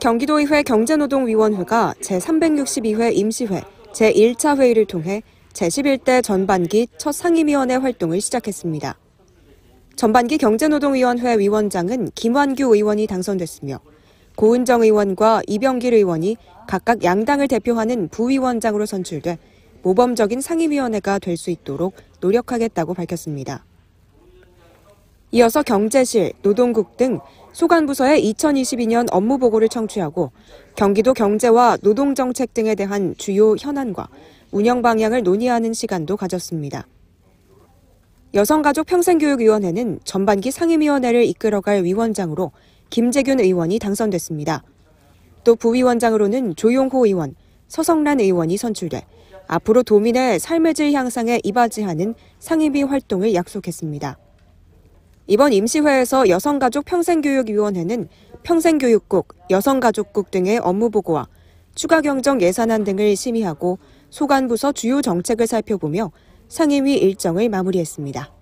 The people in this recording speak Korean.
경기도의회 경제노동위원회가 제362회 임시회 제1차 회의를 통해 제11대 전반기 첫 상임위원회 활동을 시작했습니다. 전반기 경제노동위원회 위원장은 김완규 의원이 당선됐으며 고은정 의원과 이병길 의원이 각각 양당을 대표하는 부위원장으로 선출돼 모범적인 상임위원회가 될 수 있도록 노력하겠다고 밝혔습니다. 이어서 경제실, 노동국 등 소관부서의 2022년 업무 보고를 청취하고 경기도 경제와 노동정책 등에 대한 주요 현안과 운영 방향을 논의하는 시간도 가졌습니다. 여성가족평생교육위원회는 전반기 상임위원회를 이끌어갈 위원장으로 김재균 의원이 당선됐습니다. 또 부위원장으로는 조용호 의원, 서성란 의원이 선출돼 앞으로 도민의 삶의 질 향상에 이바지하는 상임위 활동을 약속했습니다. 이번 임시회에서 여성가족평생교육위원회는 평생교육국, 여성가족국 등의 업무보고와 추가경정 예산안 등을 심의하고 소관부서 주요 정책을 살펴보며 상임위 일정을 마무리했습니다.